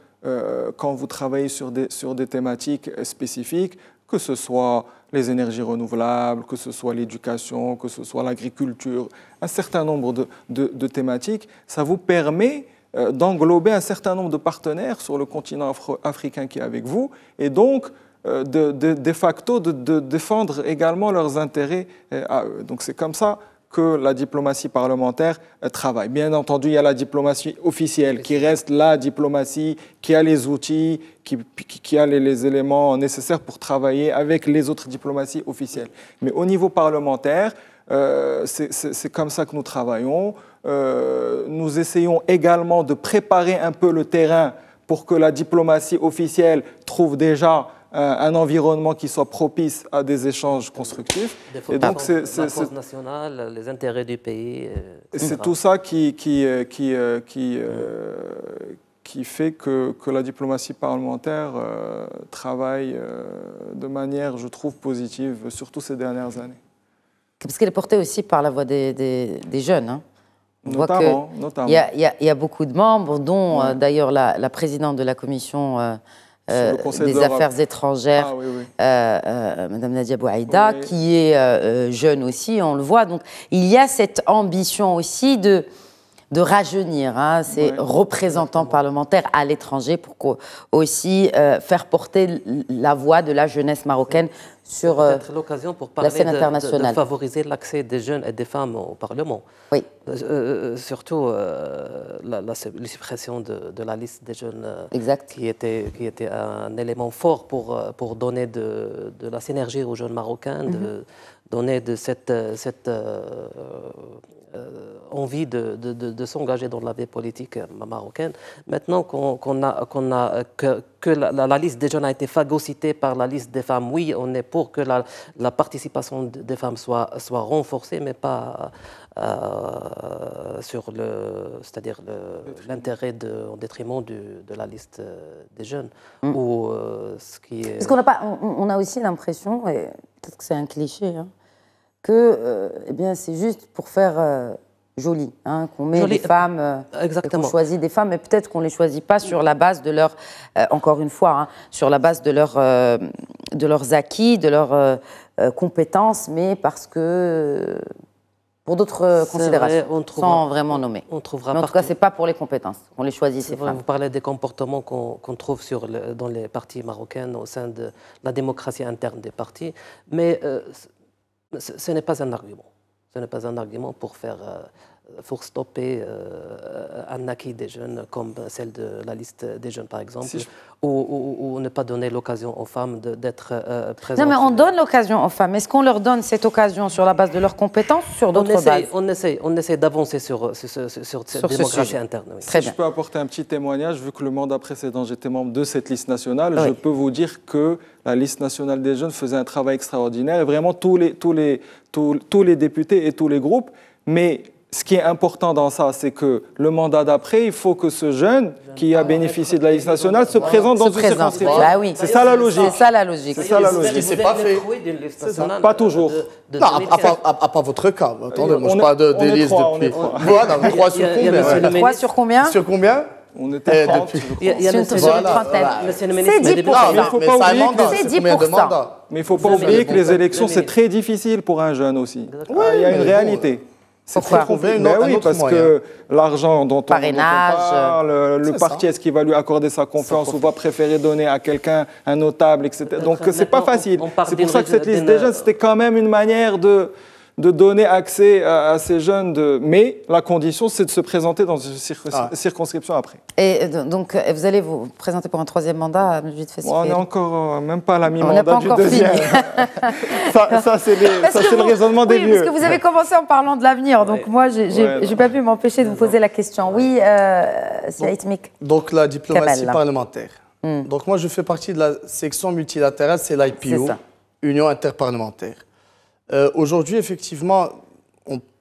Speaker 2: quand vous travaillez sur des, sur des thématiques spécifiques, que ce soit les énergies renouvelables, que ce soit l'éducation, que ce soit l'agriculture, un certain nombre de, thématiques, ça vous permet euh, d'englober un certain nombre de partenaires sur le continent africain qui est avec vous, et donc euh, de, de facto de, défendre également leurs intérêts euh, à eux. Donc c'est comme ça que la diplomatie parlementaire euh, travaille. Bien entendu, il y a la diplomatie officielle qui reste la diplomatie, qui a les outils, qui, a les, éléments nécessaires pour travailler avec les autres diplomaties officielles. Mais au niveau parlementaire, euh, c'est comme ça que nous travaillons. Euh, nous essayons également de préparer un peu le terrain pour que la diplomatie officielle trouve déjà un environnement qui soit propice à des échanges constructifs. et donc, c'est,
Speaker 4: nationale, les intérêts du pays. Euh, c'est tout ça
Speaker 2: qui, qui, euh, qui, euh, qui, fait que, la diplomatie parlementaire travaille de manière, je trouve, positive, surtout ces dernières années.
Speaker 1: Parce qu'elle est portée aussi par la voix des, jeunes.
Speaker 2: notamment, Il
Speaker 1: y, a beaucoup de membres, dont d'ailleurs la, la, présidente de la commission euh, des Affaires étrangères, ah euh, euh, Madame Nadia Bouaïda, qui est jeune aussi, on le voit. Donc il y a cette ambition aussi de de rajeunir hein. ces représentants parlementaires à l'étranger pour aussi euh, faire porter la voix de la jeunesse marocaine sur euh, l'occasion pour parler la scène internationale.
Speaker 4: favoriser l'accès des jeunes et des femmes au Parlement. Oui. Euh, surtout la, suppression de, la liste des jeunes exact. Qui, était, qui était un élément fort pour, pour donner de, la synergie aux jeunes marocains, de mhm. donner de cette, cette euh, envie de, de, s'engager dans la vie politique euh, marocaine. Maintenant qu'on a, qu'on a, euh, que, la, liste des jeunes a été phagocytée par la liste des femmes, oui, on est pour que la, participation des femmes soit, soit renforcée, mais pas sur le, c'est-à-dire l'intérêt de, en détriment de la liste des jeunes. Mm. Ou, ce qui
Speaker 1: Parce qu'on a, pas, on, a aussi l'impression, peut-être que c'est un cliché, hein, que euh, eh bien, c'est juste pour faire euh, joli, hein, qu'on met les des femmes, euh, qu'on choisit des femmes, mais peut-être qu'on ne les choisit pas sur la base de leur, encore une fois, hein, sur la base de, leur, de leurs acquis, de leurs compétences, mais parce que pour d'autres considérations, on sans vraiment nommer. On trouvera Mais en tout cas, c'est pas pour les compétences
Speaker 4: qu'on les choisit, ces vrai, femmes. Vous parlez des comportements qu'on trouve sur le, dans les partis marocains au sein de la démocratie interne des partis. Mais ce, n'est pas un argument. Ce n'est pas un argument pour faire euh, pour stopper un euh, acquis des jeunes, comme celle de la liste des jeunes, par exemple, ou, ne pas donner l'occasion aux femmes d'être euh, présentes. Non, mais on
Speaker 1: donne l'occasion aux femmes. Est-ce qu'on leur donne cette occasion sur la base de leurs compétences sur d'autres
Speaker 4: bases On essaie, on essaie d'avancer sur, sur, sur, ce démocratie sujet. interne. Oui. Très si bien. je
Speaker 2: peux apporter un petit témoignage, vu que le mandat précédent, j'étais membre de cette liste nationale, je peux vous dire que la liste nationale des jeunes faisait un travail extraordinaire, et vraiment tous les, tous les, tous, tous les députés et tous les groupes, mais ce qui est important dans ça, c'est que le mandat d'après, il faut que ce jeune qui a bénéficié de la liste nationale se présente dans se une présente. Bah c'est ça la logique. C'est ça la logique. C'est ça la logique. C'est pas fait. Pas toujours. non,
Speaker 3: à, à, pas votre cas. Euh, attendez, moi je parle de, des listes depuis. le 3 sur combien Trois sur combien Sur
Speaker 2: combien on était C'est 10 Mais il ne faut pas oublier que les élections, c'est très difficile pour un jeune aussi. Il y a une réalité. C'est trouver une, oui, parce que l'argent dont, on euh, parle, euh, le parti, est-ce qu'il va lui accorder sa confiance ou va préférer donner à quelqu'un un notable, etc. Donc c'est pas facile. C'est pour ça que cette liste déjà c'était quand même une manière de de donner accès à, ces jeunes, de... mais la condition, c'est de se présenter dans une ah. circonscription après.
Speaker 1: Et euh, donc, euh, vous allez vous présenter pour un troisième mandat à euh, c'est On n'est
Speaker 2: encore même pas à la mi-mandat du deuxième. <laughs> ça, ça c'est le raisonnement des oui, Parce que vous avez
Speaker 1: commencé en parlant de l'avenir, donc moi, j'ai n'ai pas pu m'empêcher de vous poser la question. Oui, euh, c'est rythmique.
Speaker 3: Donc, la diplomatie parlementaire. Hmm. Donc, moi, je fais partie de la section multilatérale, c'est l'IPO, Union interparlementaire. Euh, aujourd'hui, effectivement,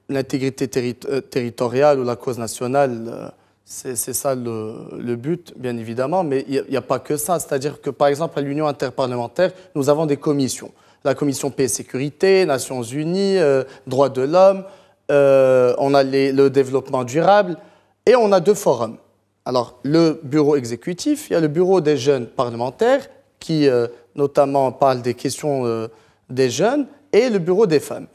Speaker 3: l'intégrité euh, territoriale ou la cause nationale, euh, c'est ça le, but, bien évidemment, mais il n'y a, pas que ça. C'est-à-dire que, par exemple, à l'Union interparlementaire, nous avons des commissions. La commission paix et sécurité, Nations unies, droits de l'homme, on a le développement durable, et on a deux forums. Alors, le bureau exécutif, il y a le bureau des jeunes parlementaires, qui notamment parle des questions des jeunes, et le bureau des femmes.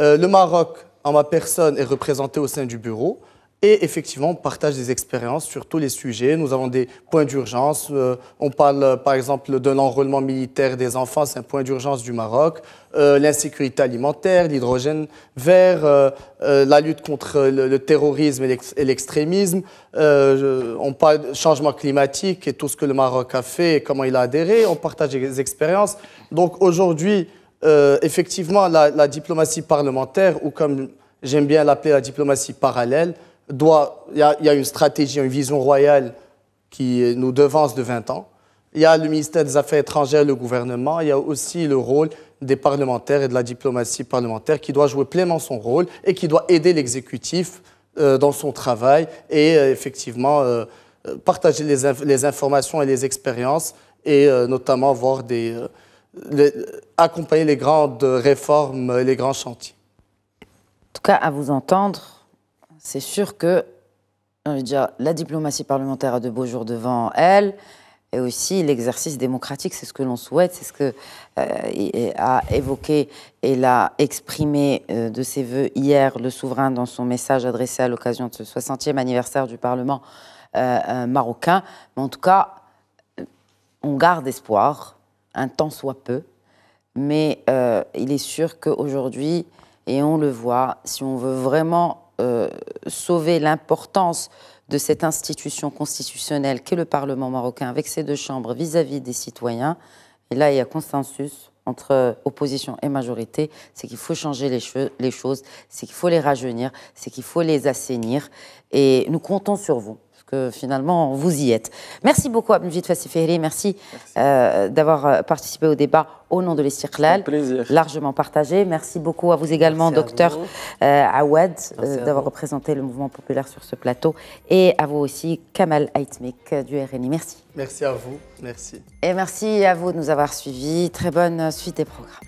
Speaker 3: Euh, le Maroc, en ma personne, est représenté au sein du bureau. Et effectivement, on partage des expériences sur tous les sujets. Nous avons des points d'urgence. Euh, on parle, euh, par exemple, de l'enrôlement militaire des enfants. C'est un point d'urgence du Maroc. L'insécurité alimentaire, l'hydrogène vert, la lutte contre le, terrorisme et l'extrémisme. on parle de changement climatique et tout ce que le Maroc a fait et comment il a adhéré. On partage des expériences. Donc aujourd'hui, euh, effectivement, la, diplomatie parlementaire, ou comme j'aime bien l'appeler la diplomatie parallèle, doit. Il y, a une stratégie, une vision royale qui nous devance de 20 ans. Il y a le ministère des Affaires étrangères, le gouvernement. Il y a aussi le rôle des parlementaires et de la diplomatie parlementaire qui doit jouer pleinement son rôle et qui doit aider l'exécutif euh, dans son travail et euh, effectivement partager les, les, informations et les expériences et notamment voir des accompagner les grandes réformes et les grands chantiers. En tout cas, à vous entendre, c'est sûr que
Speaker 1: la diplomatie parlementaire a de beaux jours devant elle, et aussi l'exercice démocratique, c'est ce que l'on souhaite, c'est ce que euh, a évoqué et l'a exprimé euh, de ses voeux hier le souverain dans son message adressé à l'occasion de ce 60e anniversaire du Parlement euh, marocain. Mais en tout cas, on garde espoir un temps soit peu, mais euh, il est sûr qu'aujourd'hui, et on le voit, si on veut vraiment euh, sauver l'importance de cette institution constitutionnelle qu'est le Parlement marocain avec ses deux chambres vis-à-vis des citoyens, et là il y a consensus entre opposition et majorité, c'est qu'il faut changer les choses, c'est qu'il faut les rajeunir, c'est qu'il faut les assainir, et nous comptons sur vous finalement, vous y êtes. Merci beaucoup, Abdelmjid Fassiferi. Merci, merci. Euh, d'avoir euh, participé au débat au nom de l'Istiklal. Largement partagé. Merci beaucoup à vous également, docteur euh, Awad, d'avoir représenté le mouvement populaire sur ce plateau. Et à vous aussi, Kamal Haïtmek du RNI. Merci.
Speaker 3: Merci à vous. Merci.
Speaker 1: Et merci à vous de nous avoir suivis. Très bonne suite des programmes.